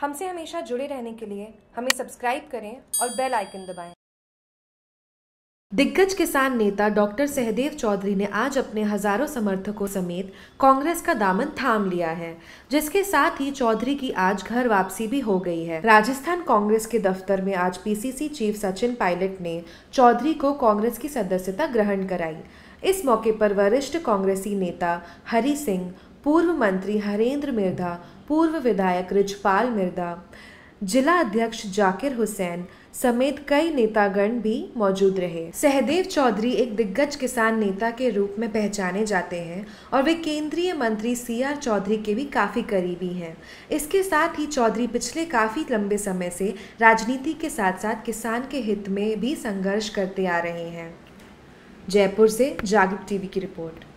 हमसे हमेशा जुड़े रहने के लिए हमें सब्सक्राइब करें और बेल आइकन दबाएं। दिग्गज किसान नेता डॉक्टर सहदेव चौधरी ने आज अपने हजारों समर्थकों समेत कांग्रेस का दामन थाम लिया है जिसके साथ ही चौधरी की आज घर वापसी भी हो गई है राजस्थान कांग्रेस के दफ्तर में आज पीसीसी चीफ सचिन पायलट ने चौधरी को कांग्रेस की सदस्यता ग्रहण कराई इस मौके पर वरिष्ठ कांग्रेसी नेता हरी सिंह पूर्व मंत्री हरेंद्र मिर्धा पूर्व विधायक रिजपाल मिर्धा जिला अध्यक्ष जाकिर हुसैन समेत कई नेतागण भी मौजूद रहे सहदेव चौधरी एक दिग्गज किसान नेता के रूप में पहचाने जाते हैं और वे केंद्रीय मंत्री सी आर चौधरी के भी काफ़ी करीबी हैं इसके साथ ही चौधरी पिछले काफ़ी लंबे समय से राजनीति के साथ साथ किसान के हित में भी संघर्ष करते आ रहे हैं जयपुर से जागृत टीवी की रिपोर्ट